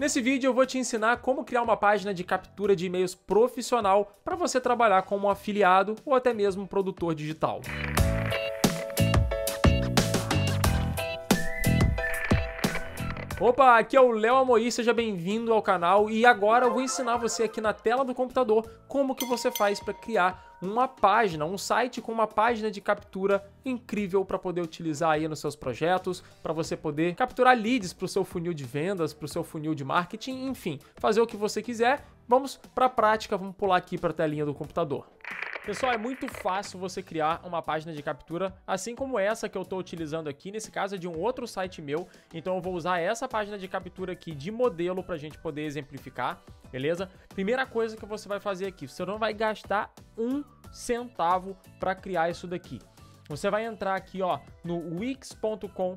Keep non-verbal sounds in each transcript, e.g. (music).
Nesse vídeo eu vou te ensinar como criar uma página de captura de e-mails profissional para você trabalhar como um afiliado ou até mesmo um produtor digital. Opa, aqui é o Léo Amoí, seja bem-vindo ao canal e agora eu vou ensinar você aqui na tela do computador como que você faz para criar uma página, um site com uma página de captura incrível para poder utilizar aí nos seus projetos, para você poder capturar leads para o seu funil de vendas, para o seu funil de marketing, enfim, fazer o que você quiser. Vamos para a prática, vamos pular aqui para a telinha do computador. Pessoal, é muito fácil você criar uma página de captura, assim como essa que eu estou utilizando aqui, nesse caso é de um outro site meu, então eu vou usar essa página de captura aqui de modelo para a gente poder exemplificar, beleza? Primeira coisa que você vai fazer aqui, você não vai gastar um centavo para criar isso daqui. Você vai entrar aqui ó, no wix.com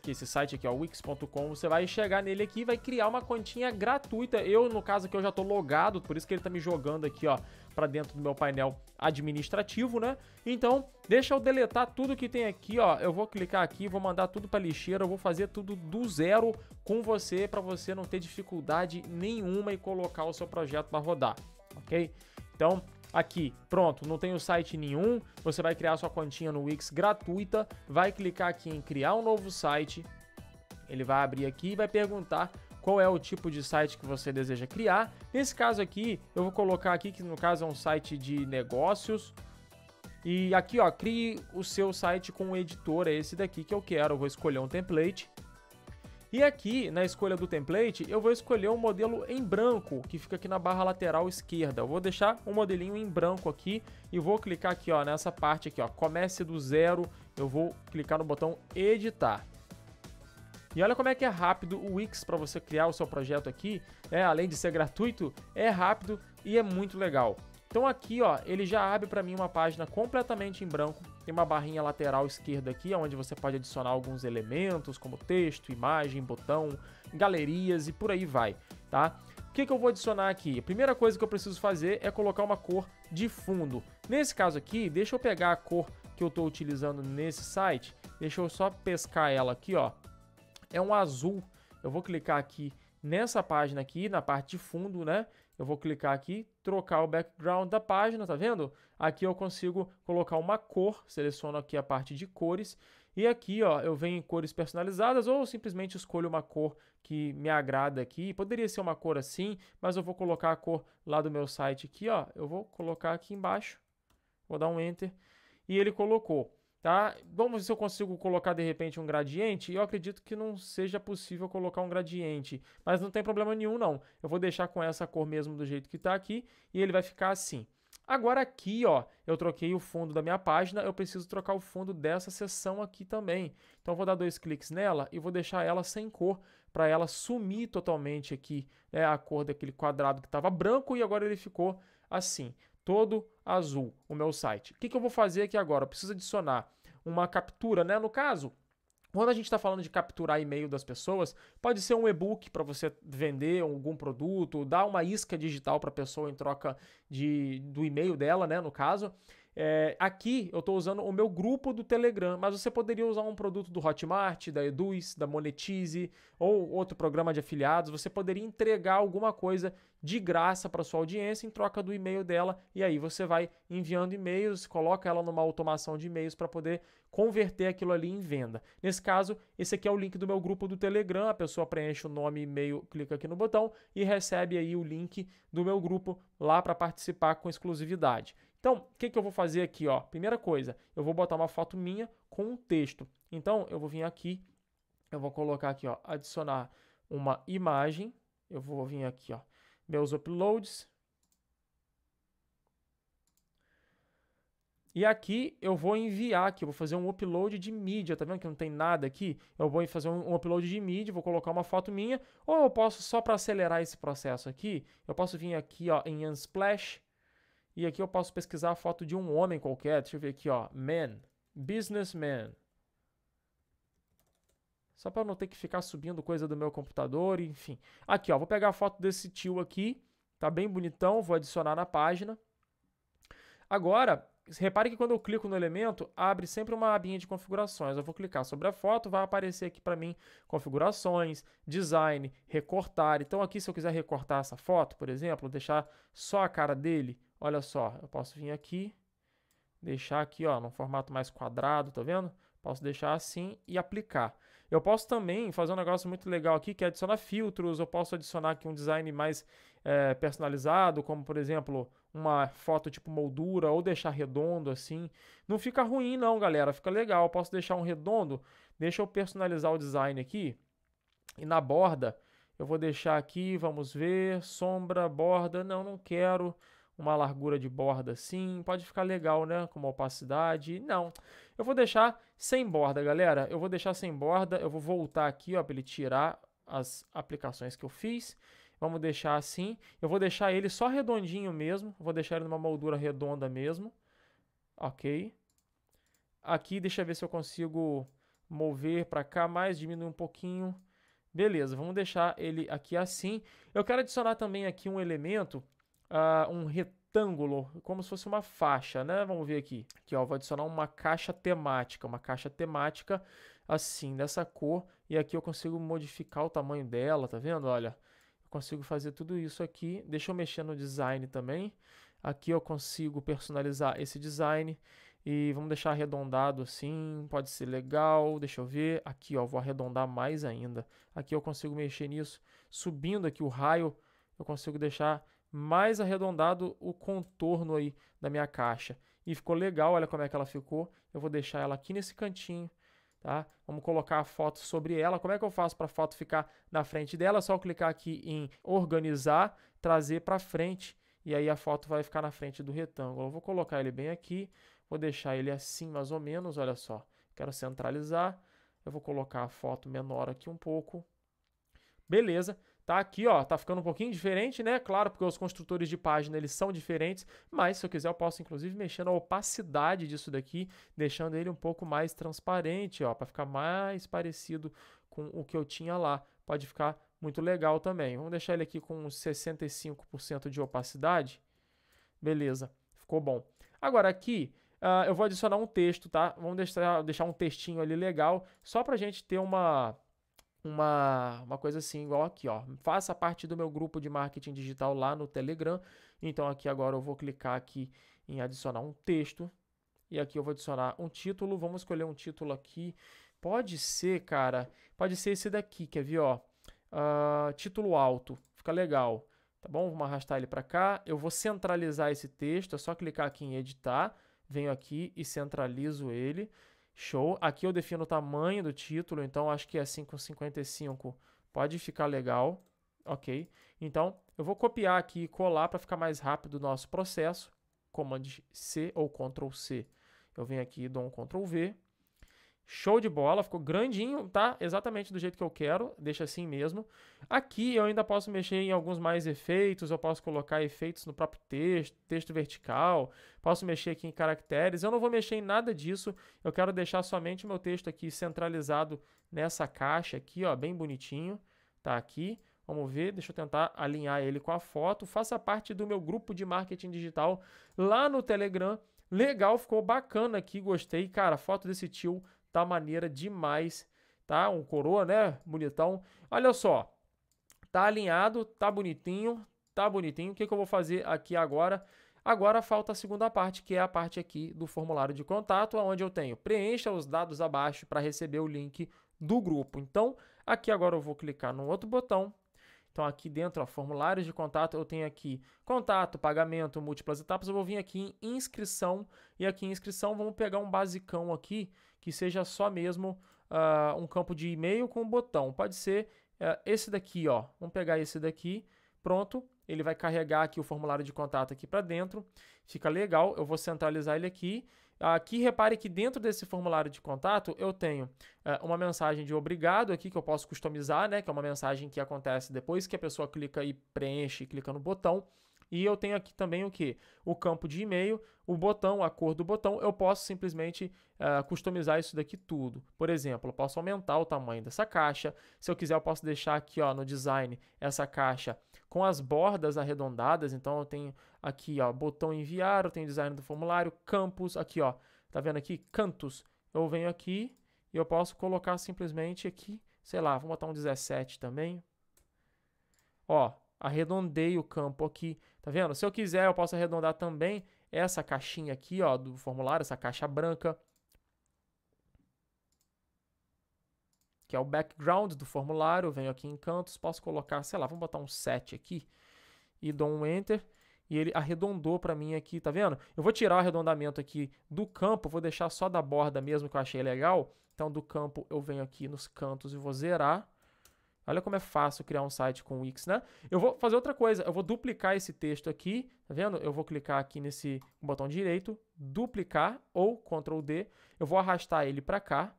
que esse site aqui, ó, wix.com, você vai chegar nele aqui e vai criar uma continha gratuita. Eu, no caso aqui, eu já tô logado, por isso que ele tá me jogando aqui, ó, para dentro do meu painel administrativo, né? Então, deixa eu deletar tudo que tem aqui, ó. Eu vou clicar aqui, vou mandar tudo para lixeira, eu vou fazer tudo do zero com você para você não ter dificuldade nenhuma e colocar o seu projeto para rodar, OK? Então, Aqui, pronto, não tem o site nenhum, você vai criar sua continha no Wix gratuita, vai clicar aqui em criar um novo site, ele vai abrir aqui e vai perguntar qual é o tipo de site que você deseja criar. Nesse caso aqui, eu vou colocar aqui que no caso é um site de negócios, e aqui, ó, crie o seu site com o editor, é esse daqui que eu quero. Eu vou escolher um template. E aqui, na escolha do template, eu vou escolher um modelo em branco, que fica aqui na barra lateral esquerda. Eu vou deixar um modelinho em branco aqui e vou clicar aqui ó, nessa parte aqui, ó, comece do zero, eu vou clicar no botão editar. E olha como é que é rápido o Wix para você criar o seu projeto aqui, É além de ser gratuito, é rápido e é muito legal. Então aqui, ó, ele já abre para mim uma página completamente em branco. Tem uma barrinha lateral esquerda aqui, é onde você pode adicionar alguns elementos, como texto, imagem, botão, galerias e por aí vai, tá? O que, que eu vou adicionar aqui? A primeira coisa que eu preciso fazer é colocar uma cor de fundo. Nesse caso aqui, deixa eu pegar a cor que eu estou utilizando nesse site, deixa eu só pescar ela aqui, ó. É um azul. Eu vou clicar aqui nessa página aqui, na parte de fundo, né? Eu vou clicar aqui, trocar o background da página, tá vendo? Aqui eu consigo colocar uma cor, seleciono aqui a parte de cores, e aqui ó, eu venho em cores personalizadas ou simplesmente escolho uma cor que me agrada aqui. Poderia ser uma cor assim, mas eu vou colocar a cor lá do meu site aqui, ó. Eu vou colocar aqui embaixo, vou dar um Enter, e ele colocou. Tá? Vamos ver se eu consigo colocar de repente um gradiente. Eu acredito que não seja possível colocar um gradiente, mas não tem problema nenhum não. Eu vou deixar com essa cor mesmo do jeito que está aqui e ele vai ficar assim. Agora aqui, ó, eu troquei o fundo da minha página, eu preciso trocar o fundo dessa seção aqui também. Então eu vou dar dois cliques nela e vou deixar ela sem cor, para ela sumir totalmente aqui né, a cor daquele quadrado que estava branco e agora ele ficou assim todo azul o meu site. O que, que eu vou fazer aqui agora? Eu preciso adicionar uma captura, né? No caso, quando a gente está falando de capturar e-mail das pessoas, pode ser um e-book para você vender algum produto, dar uma isca digital para a pessoa em troca de, do e-mail dela, né? No caso. É, aqui eu estou usando o meu grupo do Telegram, mas você poderia usar um produto do Hotmart, da Eduz, da Monetize ou outro programa de afiliados. Você poderia entregar alguma coisa de graça para sua audiência em troca do e-mail dela e aí você vai enviando e-mails, coloca ela numa automação de e-mails para poder converter aquilo ali em venda. Nesse caso, esse aqui é o link do meu grupo do Telegram. A pessoa preenche o nome, e-mail, clica aqui no botão e recebe aí o link do meu grupo lá para participar com exclusividade. Então, o que, que eu vou fazer aqui? Ó? Primeira coisa, eu vou botar uma foto minha com um texto. Então, eu vou vir aqui, eu vou colocar aqui, ó, adicionar uma imagem. Eu vou vir aqui, ó, meus uploads. E aqui eu vou enviar aqui, eu vou fazer um upload de mídia, tá vendo que não tem nada aqui? Eu vou fazer um, upload de mídia, vou colocar uma foto minha, ou eu posso, só para acelerar esse processo aqui, eu posso vir aqui ó, em Unsplash, e aqui eu posso pesquisar a foto de um homem qualquer. Deixa eu ver aqui, ó. Man. Businessman. Só para não ter que ficar subindo coisa do meu computador, enfim. Aqui, ó. Vou pegar a foto desse tio aqui. Tá bem bonitão. Vou adicionar na página. Agora, repare que quando eu clico no elemento, abre sempre uma abinha de configurações. Eu vou clicar sobre a foto, vai aparecer aqui para mim configurações, design, recortar. Então aqui se eu quiser recortar essa foto, por exemplo, deixar só a cara dele, Olha só, eu posso vir aqui, deixar aqui, ó, num formato mais quadrado, tá vendo? Posso deixar assim e aplicar. Eu posso também fazer um negócio muito legal aqui, que é adicionar filtros, eu posso adicionar aqui um design mais é, personalizado, como, por exemplo, uma foto tipo moldura, ou deixar redondo assim. Não fica ruim não, galera, fica legal. Eu posso deixar um redondo, deixa eu personalizar o design aqui, e na borda, eu vou deixar aqui, vamos ver, sombra, borda, não, não quero uma largura de borda assim, pode ficar legal, né? Com uma opacidade. Não, eu vou deixar sem borda, galera. Eu vou deixar sem borda, eu vou voltar aqui, ó, para ele tirar as aplicações que eu fiz. Vamos deixar assim. Eu vou deixar ele só redondinho mesmo. Vou deixar ele numa moldura redonda mesmo. Ok. Aqui, deixa eu ver se eu consigo mover para cá mais, diminuir um pouquinho. Beleza, vamos deixar ele aqui assim. Eu quero adicionar também aqui um elemento uh, um retângulo, como se fosse uma faixa, né? Vamos ver aqui. Aqui, ó, vou adicionar uma caixa temática, uma caixa temática assim, dessa cor, e aqui eu consigo modificar o tamanho dela, tá vendo? Olha, eu consigo fazer tudo isso aqui. Deixa eu mexer no design também. Aqui eu consigo personalizar esse design e vamos deixar arredondado assim, pode ser legal, deixa eu ver, aqui ó, vou arredondar mais ainda, aqui eu consigo mexer nisso, subindo aqui o raio, eu consigo deixar mais arredondado o contorno aí da minha caixa. E ficou legal, olha como é que ela ficou. Eu vou deixar ela aqui nesse cantinho, tá? Vamos colocar a foto sobre ela. Como é que eu faço para a foto ficar na frente dela? É só clicar aqui em organizar, trazer para frente e aí a foto vai ficar na frente do retângulo. Eu vou colocar ele bem aqui, vou deixar ele assim mais ou menos, olha só. Quero centralizar, eu vou colocar a foto menor aqui um pouco. Beleza, Tá aqui, ó, tá ficando um pouquinho diferente, né? Claro, porque os construtores de página, eles são diferentes, mas se eu quiser eu posso inclusive mexer na opacidade disso daqui, deixando ele um pouco mais transparente, ó, para ficar mais parecido com o que eu tinha lá. Pode ficar muito legal também. Vamos deixar ele aqui com 65% de opacidade. Beleza, ficou bom. Agora aqui, uh, eu vou adicionar um texto, tá? Vamos deixar, deixar um textinho ali legal, só para gente ter uma uma, uma coisa assim, igual aqui, ó. Faça parte do meu grupo de marketing digital lá no Telegram. Então, aqui agora eu vou clicar aqui em adicionar um texto. E aqui eu vou adicionar um título. Vamos escolher um título aqui. Pode ser, cara. Pode ser esse daqui, quer ver, ó. Uh, título alto. Fica legal. Tá bom? Vamos arrastar ele para cá. Eu vou centralizar esse texto. É só clicar aqui em editar. Venho aqui e centralizo ele. Show. Aqui eu defino o tamanho do título, então acho que é assim com 55 Pode ficar legal. Ok. Então, eu vou copiar aqui e colar para ficar mais rápido o nosso processo. Command C ou Ctrl C. Eu venho aqui e dou um Ctrl V. Show de bola, ficou grandinho, tá? Exatamente do jeito que eu quero, deixa assim mesmo. Aqui eu ainda posso mexer em alguns mais efeitos, eu posso colocar efeitos no próprio texto, texto vertical, posso mexer aqui em caracteres. Eu não vou mexer em nada disso, eu quero deixar somente o meu texto aqui centralizado nessa caixa aqui, ó, bem bonitinho, tá aqui. Vamos ver, deixa eu tentar alinhar ele com a foto. Faça parte do meu grupo de marketing digital lá no Telegram. Legal, ficou bacana aqui, gostei. Cara, foto desse tio Tá maneira demais, tá? Um coroa, né? Bonitão. Olha só. Tá alinhado, tá bonitinho, tá bonitinho. O que, que eu vou fazer aqui agora? Agora falta a segunda parte, que é a parte aqui do formulário de contato, onde eu tenho preencha os dados abaixo para receber o link do grupo. Então, aqui agora eu vou clicar no outro botão. Então, aqui dentro, ó, formulários de contato, eu tenho aqui contato, pagamento, múltiplas etapas. Eu vou vir aqui em inscrição. E aqui em inscrição, vamos pegar um basicão aqui que seja só mesmo uh, um campo de e-mail com um botão. Pode ser uh, esse daqui, ó. Vamos pegar esse daqui. Pronto, ele vai carregar aqui o formulário de contato aqui para dentro. Fica legal, eu vou centralizar ele aqui. Aqui, repare que dentro desse formulário de contato eu tenho ah, uma mensagem de obrigado aqui que eu posso customizar, né? Que é uma mensagem que acontece depois que a pessoa clica e preenche, clica no botão. E eu tenho aqui também o que? O campo de e-mail, o botão, a cor do botão. Eu posso simplesmente uh, customizar isso daqui tudo. Por exemplo, eu posso aumentar o tamanho dessa caixa. Se eu quiser, eu posso deixar aqui ó, no design essa caixa com as bordas arredondadas. Então eu tenho aqui ó, botão enviar, eu tenho design do formulário, campos, aqui ó, tá vendo aqui? Cantos. Eu venho aqui e eu posso colocar simplesmente aqui, sei lá, vou botar um 17 também. Ó, arredondei o campo aqui Tá vendo? Se eu quiser, eu posso arredondar também essa caixinha aqui, ó, do formulário, essa caixa branca. Que é o background do formulário. Eu venho aqui em cantos, posso colocar, sei lá, vamos botar um set aqui. E dou um Enter. E ele arredondou para mim aqui, tá vendo? Eu vou tirar o arredondamento aqui do campo, vou deixar só da borda mesmo que eu achei legal. Então do campo eu venho aqui nos cantos e vou zerar. Olha como é fácil criar um site com Wix, né? Eu vou fazer outra coisa, eu vou duplicar esse texto aqui, tá vendo? Eu vou clicar aqui nesse botão direito, duplicar ou Ctrl D, eu vou arrastar ele para cá.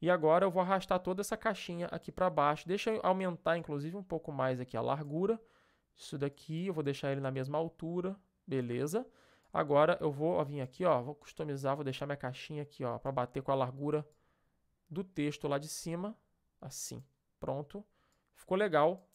E agora eu vou arrastar toda essa caixinha aqui para baixo. Deixa eu aumentar inclusive um pouco mais aqui a largura. Isso daqui, eu vou deixar ele na mesma altura, beleza? Agora eu vou ó, vir aqui, ó, vou customizar, vou deixar minha caixinha aqui, ó, para bater com a largura do texto lá de cima, assim. Pronto. Ficou legal.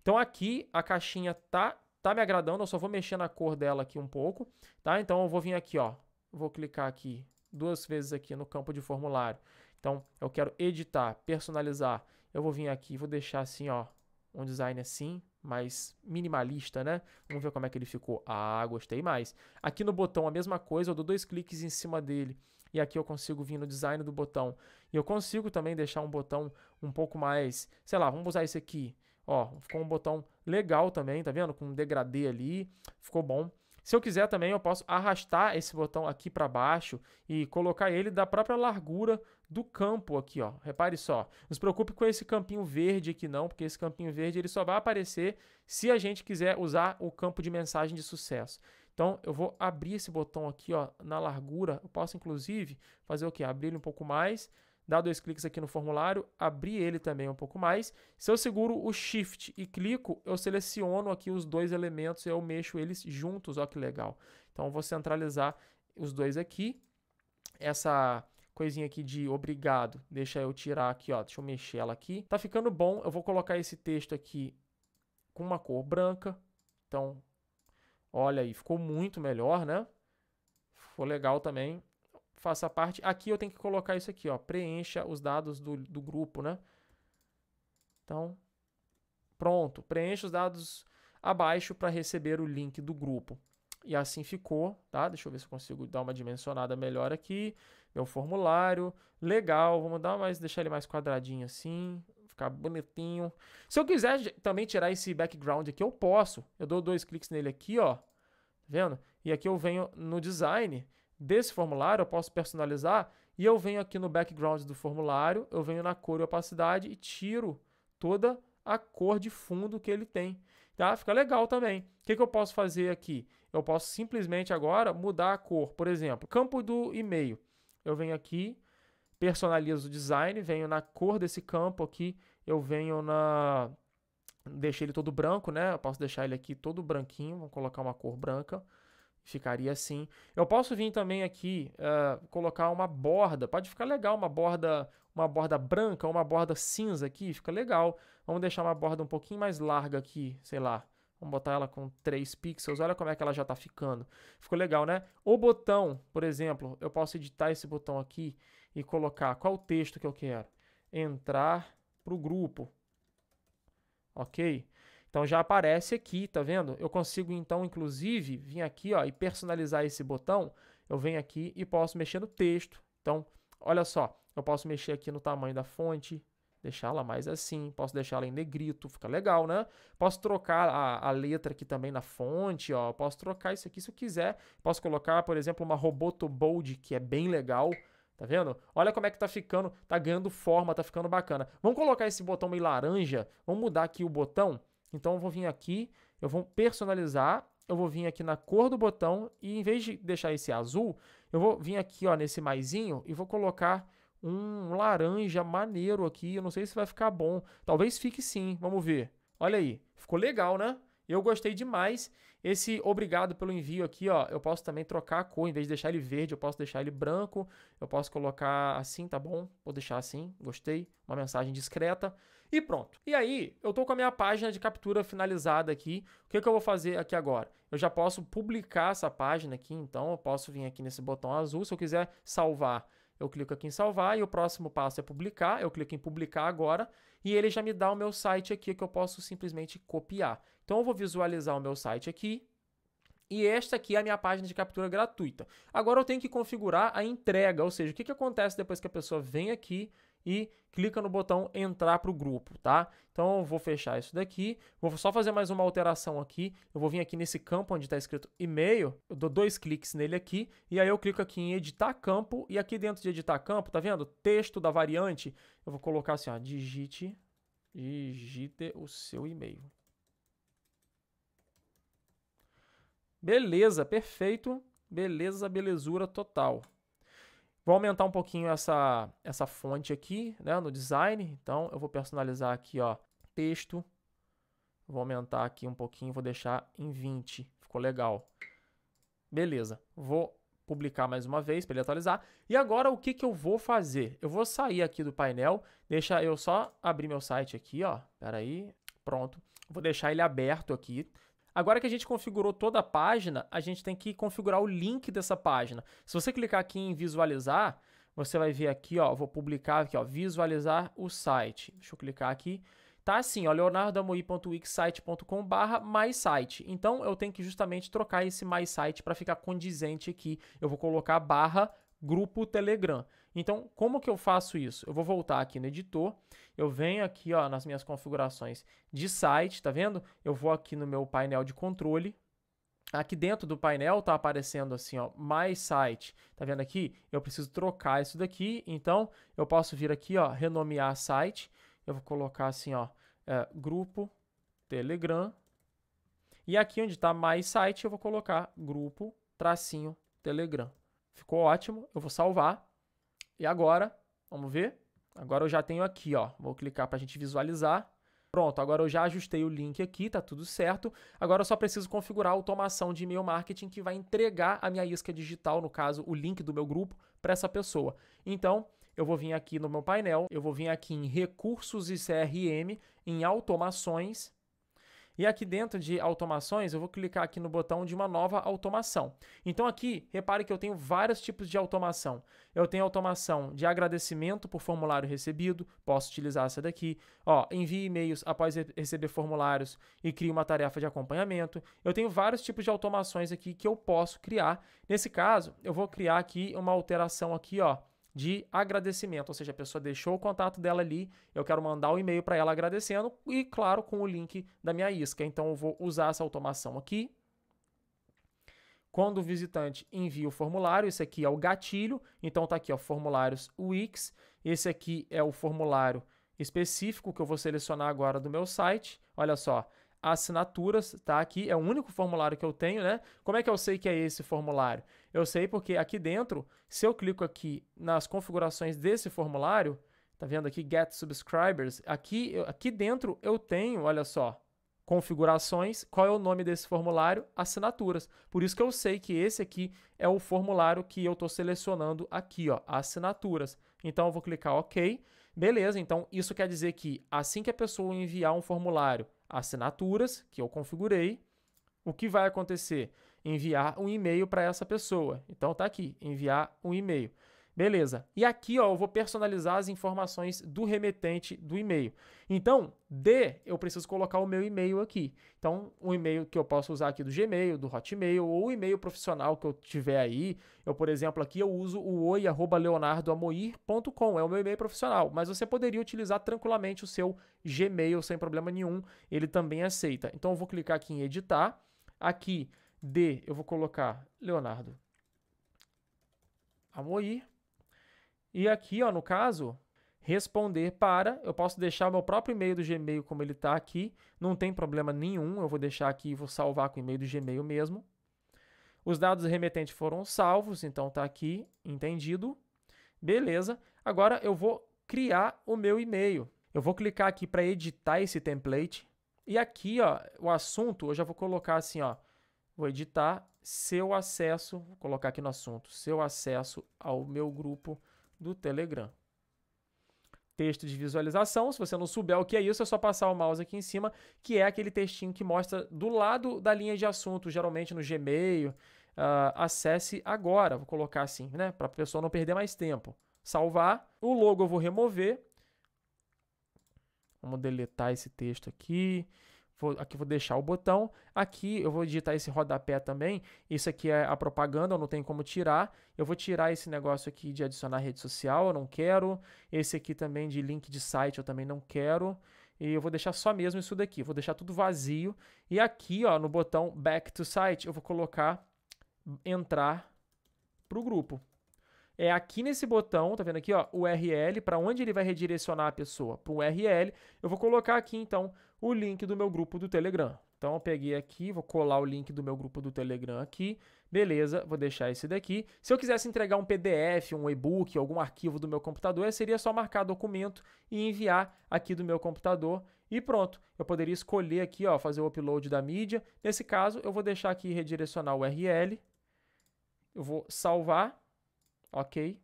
Então aqui a caixinha tá, tá me agradando. Eu só vou mexer na cor dela aqui um pouco, tá? Então eu vou vir aqui, ó. Vou clicar aqui duas vezes aqui no campo de formulário. Então eu quero editar, personalizar. Eu vou vir aqui, vou deixar assim, ó. Um design assim, mais minimalista, né? Vamos ver como é que ele ficou. Ah, gostei mais. Aqui no botão a mesma coisa, eu dou dois cliques em cima dele e aqui eu consigo vir no design do botão. E eu consigo também deixar um botão um pouco mais, sei lá, vamos usar esse aqui. Ó, ficou um botão legal também, tá vendo? Com um degradê ali, ficou bom. Se eu quiser também, eu posso arrastar esse botão aqui para baixo e colocar ele da própria largura do campo aqui, ó. Repare só. Não se preocupe com esse campinho verde aqui não, porque esse campinho verde ele só vai aparecer se a gente quiser usar o campo de mensagem de sucesso. Então eu vou abrir esse botão aqui ó, na largura, eu posso inclusive fazer o que? Abrir ele um pouco mais, dar dois cliques aqui no formulário, abrir ele também um pouco mais. Se eu seguro o Shift e clico, eu seleciono aqui os dois elementos e eu mexo eles juntos, Olha que legal. Então eu vou centralizar os dois aqui, essa coisinha aqui de obrigado, deixa eu tirar aqui, ó, deixa eu mexer ela aqui. Tá ficando bom, eu vou colocar esse texto aqui com uma cor branca, então Olha aí, ficou muito melhor, né? Ficou legal também. Faça parte. Aqui eu tenho que colocar isso aqui, ó. Preencha os dados do, do grupo, né? Então, pronto. Preencha os dados abaixo para receber o link do grupo. E assim ficou, tá? Deixa eu ver se eu consigo dar uma dimensionada melhor aqui. Meu formulário, legal, vamos dar mais, deixar ele mais quadradinho assim ficar bonitinho. Se eu quiser também tirar esse background aqui, eu posso. Eu dou dois cliques nele aqui, ó. Tá vendo? E aqui eu venho no design desse formulário, eu posso personalizar. E eu venho aqui no background do formulário, eu venho na cor e opacidade e tiro toda a cor de fundo que ele tem. Tá? Fica legal também. O que, que eu posso fazer aqui? Eu posso simplesmente agora mudar a cor. Por exemplo, campo do e-mail. Eu venho aqui, personalizo o design, venho na cor desse campo aqui, eu venho na... Deixei ele todo branco, né? Eu posso deixar ele aqui todo branquinho, vamos colocar uma cor branca. Ficaria assim. Eu posso vir também aqui uh, colocar uma borda. Pode ficar legal uma borda uma borda branca, uma borda cinza aqui. Fica legal. Vamos deixar uma borda um pouquinho mais larga aqui, sei lá. Vamos botar ela com 3 pixels. Olha como é que ela já está ficando. Ficou legal, né? O botão, por exemplo, eu posso editar esse botão aqui e colocar qual o texto que eu quero. Entrar para o grupo. Ok? Então já aparece aqui, tá vendo? Eu consigo então, inclusive, vir aqui ó, e personalizar esse botão. Eu venho aqui e posso mexer no texto. Então, olha só, eu posso mexer aqui no tamanho da fonte, deixá-la mais assim, posso deixá-la em negrito, fica legal, né? Posso trocar a, a, letra aqui também na fonte, ó, posso trocar isso aqui se eu quiser. Posso colocar, por exemplo, uma Roboto Bold, que é bem legal. Tá vendo? Olha como é que tá ficando, tá ganhando forma, tá ficando bacana. Vamos colocar esse botão meio laranja, vamos mudar aqui o botão. Então eu vou vir aqui, eu vou personalizar, eu vou vir aqui na cor do botão e em vez de deixar esse azul, eu vou vir aqui ó, nesse maisinho e vou colocar um laranja maneiro aqui. Eu não sei se vai ficar bom. Talvez fique sim, vamos ver. Olha aí, ficou legal, né? Eu gostei demais. Esse obrigado pelo envio aqui, ó, eu posso também trocar a cor, em vez de deixar ele verde, eu posso deixar ele branco, eu posso colocar assim, tá bom? Vou deixar assim, gostei, uma mensagem discreta e pronto. E aí, eu tô com a minha página de captura finalizada aqui, o que, que eu vou fazer aqui agora? Eu já posso publicar essa página aqui, então eu posso vir aqui nesse botão azul, se eu quiser salvar, eu clico aqui em salvar e o próximo passo é publicar. Eu clico em publicar agora e ele já me dá o meu site aqui que eu posso simplesmente copiar. Então eu vou visualizar o meu site aqui. E esta aqui é a minha página de captura gratuita. Agora eu tenho que configurar a entrega, ou seja, o que, que acontece depois que a pessoa vem aqui e clica no botão entrar para o grupo, tá? Então eu vou fechar isso daqui, vou só fazer mais uma alteração aqui, eu vou vir aqui nesse campo onde está escrito e-mail, eu dou dois cliques nele aqui, e aí eu clico aqui em editar campo, e aqui dentro de editar campo, tá vendo? Texto da variante, eu vou colocar assim, ó, digite, digite o seu e-mail. Beleza, perfeito, beleza, belezura total. Vou aumentar um pouquinho essa, essa fonte aqui, né, no design. Então, eu vou personalizar aqui, ó, texto. Vou aumentar aqui um pouquinho, vou deixar em 20. Ficou legal. Beleza, vou publicar mais uma vez para ele atualizar. E agora o que, que eu vou fazer? Eu vou sair aqui do painel, deixa eu só abrir meu site aqui, ó. Pera aí, pronto. Vou deixar ele aberto aqui. Agora que a gente configurou toda a página, a gente tem que configurar o link dessa página. Se você clicar aqui em visualizar, você vai ver aqui, ó, vou publicar aqui, ó, visualizar o site. Deixa eu clicar aqui. Tá assim, ó, leonardoamoi.wixsite.com barra mais site. Então, eu tenho que justamente trocar esse mais site para ficar condizente aqui. Eu vou colocar barra grupo Telegram. Então, como que eu faço isso? Eu vou voltar aqui no editor, eu venho aqui ó, nas minhas configurações de site, tá vendo? Eu vou aqui no meu painel de controle, Aqui dentro do painel tá aparecendo assim, ó, mais site. Tá vendo aqui? Eu preciso trocar isso daqui, então eu posso vir aqui, ó, renomear site. Eu vou colocar assim, ó, é, grupo Telegram. E aqui onde tá mais site, eu vou colocar grupo tracinho Telegram. Ficou ótimo, eu vou salvar. E agora, vamos ver? Agora eu já tenho aqui, ó. Vou clicar para a gente visualizar. Pronto, agora eu já ajustei o link aqui, tá tudo certo. Agora eu só preciso configurar a automação de e-mail marketing que vai entregar a minha isca digital, no caso, o link do meu grupo, para essa pessoa. Então, eu vou vir aqui no meu painel, eu vou vir aqui em Recursos e CRM, em Automações, e aqui dentro de automações, eu vou clicar aqui no botão de uma nova automação. Então aqui, repare que eu tenho vários tipos de automação. Eu tenho automação de agradecimento por formulário recebido, posso utilizar essa daqui. Ó, envie e-mails após receber formulários e crie uma tarefa de acompanhamento. Eu tenho vários tipos de automações aqui que eu posso criar. Nesse caso, eu vou criar aqui uma alteração aqui, ó, de agradecimento, ou seja, a pessoa deixou o contato dela ali, eu quero mandar um e-mail para ela agradecendo e, claro, com o link da minha isca. Então eu vou usar essa automação aqui. Quando o visitante envia o formulário, esse aqui é o gatilho, então está aqui, ó, formulários Wix. Esse aqui é o formulário específico que eu vou selecionar agora do meu site. Olha só, assinaturas, tá? Aqui é o único formulário que eu tenho, né? Como é que eu sei que é esse formulário? Eu sei porque aqui dentro, se eu clico aqui nas configurações desse formulário, tá vendo aqui Get Subscribers, aqui, aqui dentro eu tenho, olha só, configurações, qual é o nome desse formulário? Assinaturas. Por isso que eu sei que esse aqui é o formulário que eu estou selecionando aqui, ó, assinaturas. Então eu vou clicar OK Beleza, então isso quer dizer que assim que a pessoa enviar um formulário assinaturas, que eu configurei, o que vai acontecer? Enviar um e-mail para essa pessoa. Então tá aqui, enviar um e-mail. Beleza. E aqui, ó, eu vou personalizar as informações do remetente do e-mail. Então, D, eu preciso colocar o meu e-mail aqui. Então, o um e-mail que eu posso usar aqui do Gmail, do Hotmail, ou o e-mail profissional que eu tiver aí. Eu, por exemplo, aqui eu uso o oi@leonardoamoir.com, é o meu e-mail profissional, mas você poderia utilizar tranquilamente o seu Gmail sem problema nenhum, ele também aceita. Então, eu vou clicar aqui em editar. Aqui, D, eu vou colocar Leonardo Amoir e aqui, ó, no caso, responder para, eu posso deixar meu próprio e-mail do Gmail como ele está aqui, não tem problema nenhum, eu vou deixar aqui e vou salvar com o e-mail do Gmail mesmo. Os dados remetentes remetente foram salvos, então está aqui, entendido. Beleza, agora eu vou criar o meu e-mail. Eu vou clicar aqui para editar esse template. E aqui, ó, o assunto, eu já vou colocar assim, ó, vou editar seu acesso, vou colocar aqui no assunto, seu acesso ao meu grupo do Telegram. Texto de visualização, se você não souber o que é isso, é só passar o mouse aqui em cima, que é aquele textinho que mostra do lado da linha de assunto, geralmente no Gmail. Uh, acesse agora, vou colocar assim, né? Para a pessoa não perder mais tempo. Salvar. O logo eu vou remover. Vamos deletar esse texto aqui. Vou, aqui vou deixar o botão. Aqui eu vou digitar esse rodapé também. Isso aqui é a propaganda, eu não tenho como tirar. Eu vou tirar esse negócio aqui de adicionar rede social, eu não quero. Esse aqui também de link de site, eu também não quero. E eu vou deixar só mesmo isso daqui. Vou deixar tudo vazio. E aqui, ó, no botão Back to Site, eu vou colocar entrar para o grupo é aqui nesse botão, tá vendo aqui, ó, URL, para onde ele vai redirecionar a pessoa? Para o URL. Eu vou colocar aqui, então, o link do meu grupo do Telegram. Então, eu peguei aqui, vou colar o link do meu grupo do Telegram aqui. Beleza, vou deixar esse daqui. Se eu quisesse entregar um PDF, um e-book, algum arquivo do meu computador, seria só marcar documento e enviar aqui do meu computador. E pronto, eu poderia escolher aqui, ó, fazer o upload da mídia. Nesse caso, eu vou deixar aqui redirecionar o URL. Eu vou salvar ok?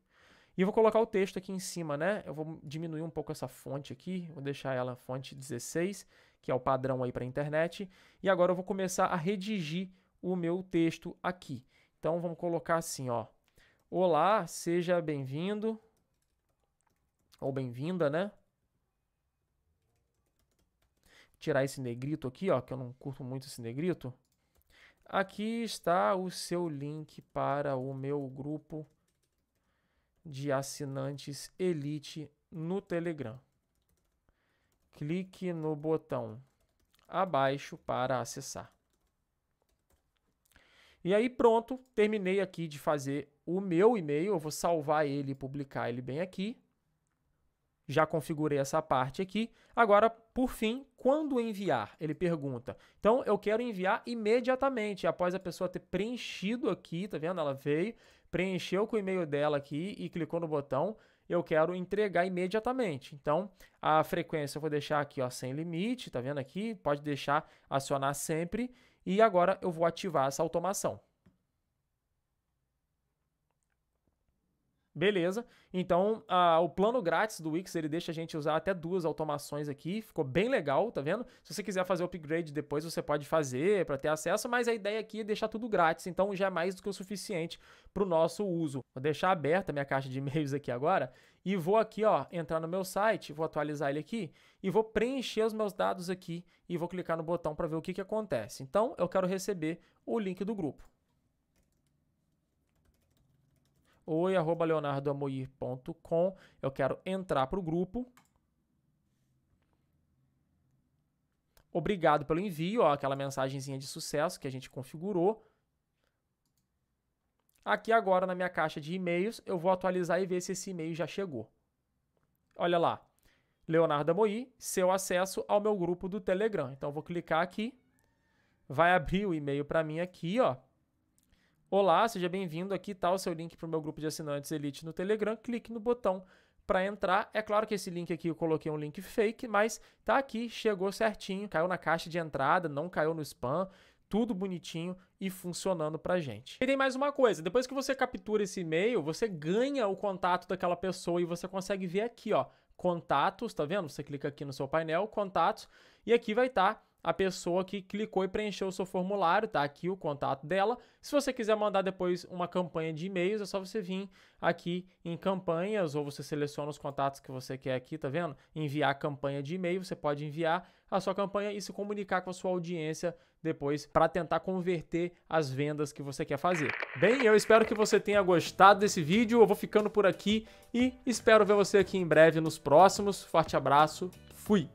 E eu vou colocar o texto aqui em cima, né? Eu vou diminuir um pouco essa fonte aqui, vou deixar ela fonte 16, que é o padrão aí para a internet. E agora eu vou começar a redigir o meu texto aqui. Então vamos colocar assim, ó. Olá, seja bem-vindo ou bem-vinda, né? Tirar esse negrito aqui, ó, que eu não curto muito esse negrito. Aqui está o seu link para o meu grupo de assinantes Elite no Telegram. Clique no botão abaixo para acessar. E aí pronto, terminei aqui de fazer o meu e-mail, eu vou salvar ele e publicar ele bem aqui. Já configurei essa parte aqui. Agora, por fim, quando enviar? Ele pergunta. Então, eu quero enviar imediatamente, após a pessoa ter preenchido aqui, tá vendo? Ela veio, preencheu com o e-mail dela aqui e clicou no botão, eu quero entregar imediatamente. Então, a frequência eu vou deixar aqui, ó, sem limite, tá vendo aqui? Pode deixar acionar sempre e agora eu vou ativar essa automação. Beleza. Então, o plano grátis do Wix, ele deixa a gente usar até duas automações aqui. Ficou bem legal, tá vendo? Se você quiser fazer upgrade depois, você pode fazer para ter acesso, mas a ideia aqui é deixar tudo grátis. Então, já é mais do que o suficiente para o nosso uso. Vou deixar aberta minha caixa de (laughs) e-mails aqui agora e vou aqui, ó, entrar no meu site, vou atualizar ele aqui e vou preencher os meus dados aqui e vou clicar no botão para ver o que, que acontece. Então, eu quero receber o link do grupo. oi@leonardoamoir.com. Eu quero entrar para o grupo. Obrigado pelo envio, ó, aquela mensagenzinha de sucesso que a gente configurou. Aqui agora na minha caixa de e-mails, eu vou atualizar e ver se esse e-mail já chegou. Olha lá. Leonardo Amoí, seu acesso ao meu grupo do Telegram. Então eu vou clicar aqui. Vai abrir o e-mail para mim aqui, ó. Olá, seja bem-vindo. Aqui está o seu link para o meu grupo de assinantes Elite no Telegram. Clique no botão para entrar. É claro que esse link aqui eu coloquei um link fake, mas tá aqui, chegou certinho, caiu na caixa de entrada, não caiu no spam tudo bonitinho e funcionando pra gente. E tem mais uma coisa, depois que você captura esse e-mail, você ganha o contato daquela pessoa e você consegue ver aqui, ó, contatos, tá vendo? Você clica aqui no seu painel, contatos, e aqui vai estar tá a pessoa que clicou e preencheu o seu formulário, tá aqui o contato dela. Se você quiser mandar depois uma campanha de e-mails, é só você vir aqui em campanhas ou você seleciona os contatos que você quer aqui, tá vendo? Enviar campanha de e-mail, você pode enviar a sua campanha e se comunicar com a sua audiência depois para tentar converter as vendas que você quer fazer. Bem, eu espero que você tenha gostado desse vídeo. Eu vou ficando por aqui e espero ver você aqui em breve nos próximos. Forte abraço. Fui.